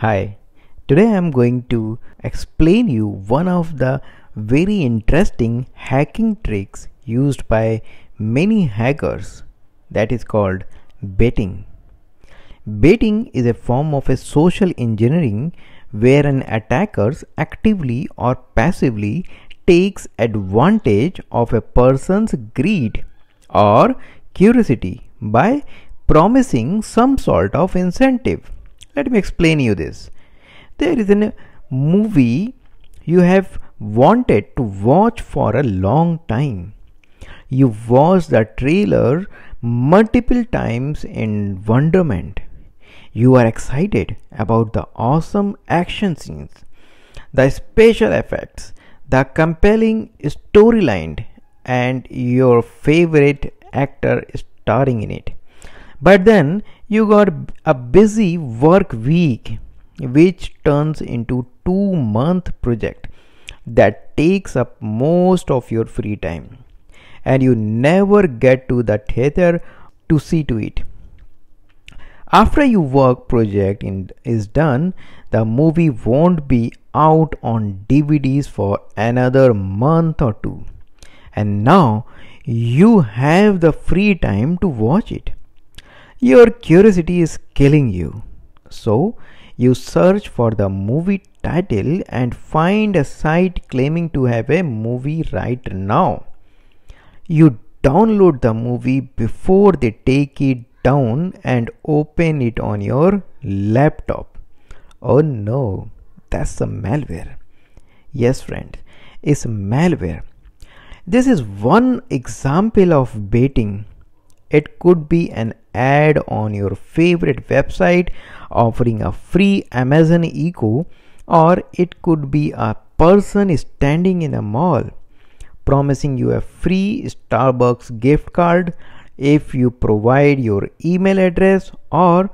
Hi, today I am going to explain you one of the very interesting hacking tricks used by many hackers that is called betting. Betting is a form of a social engineering where an attacker actively or passively takes advantage of a person's greed or curiosity by promising some sort of incentive let me explain you this. There is a movie you have wanted to watch for a long time. You watch the trailer multiple times in wonderment. You are excited about the awesome action scenes, the special effects, the compelling storyline, and your favorite actor starring in it. But then you got a busy work week which turns into 2 month project that takes up most of your free time and you never get to the theater to see to it after your work project in, is done the movie won't be out on dvds for another month or two and now you have the free time to watch it your curiosity is killing you. So, you search for the movie title and find a site claiming to have a movie right now. You download the movie before they take it down and open it on your laptop. Oh no, that's a malware. Yes, friend, it's malware. This is one example of baiting. It could be an ad on your favorite website offering a free Amazon Echo or it could be a person standing in a mall promising you a free Starbucks gift card if you provide your email address or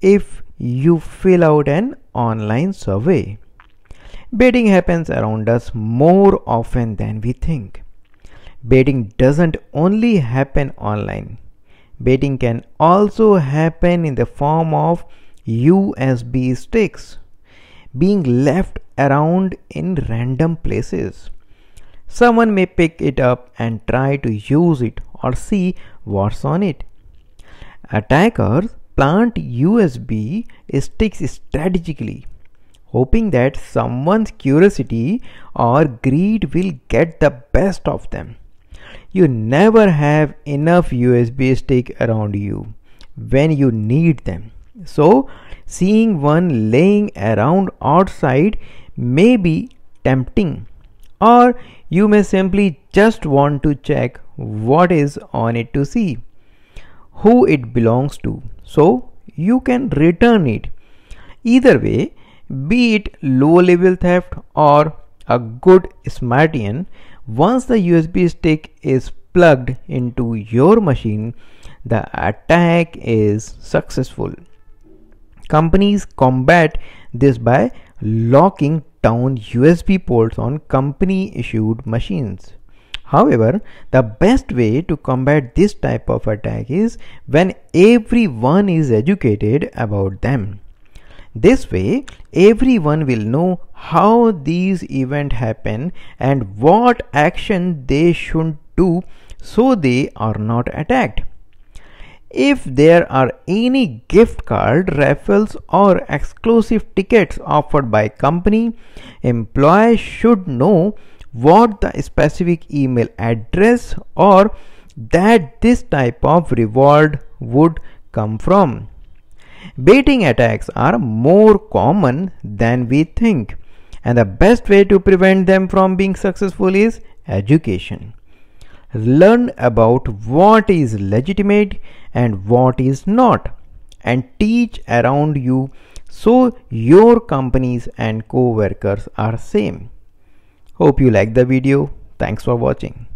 if you fill out an online survey. Betting happens around us more often than we think. Betting doesn't only happen online. Baiting can also happen in the form of USB sticks being left around in random places. Someone may pick it up and try to use it or see what's on it. Attackers plant USB sticks strategically, hoping that someone's curiosity or greed will get the best of them. You never have enough USB stick around you when you need them. So seeing one laying around outside may be tempting or you may simply just want to check what is on it to see who it belongs to so you can return it either way be it low level theft or a good smartian once the USB stick is plugged into your machine, the attack is successful. Companies combat this by locking down USB ports on company issued machines. However, the best way to combat this type of attack is when everyone is educated about them. This way, everyone will know how these events happen and what action they should do so they are not attacked. If there are any gift card, raffles or exclusive tickets offered by company, employees should know what the specific email address or that this type of reward would come from. Baiting attacks are more common than we think, and the best way to prevent them from being successful is education. Learn about what is legitimate and what is not, and teach around you so your companies and co-workers are same. Hope you like the video. Thanks for watching.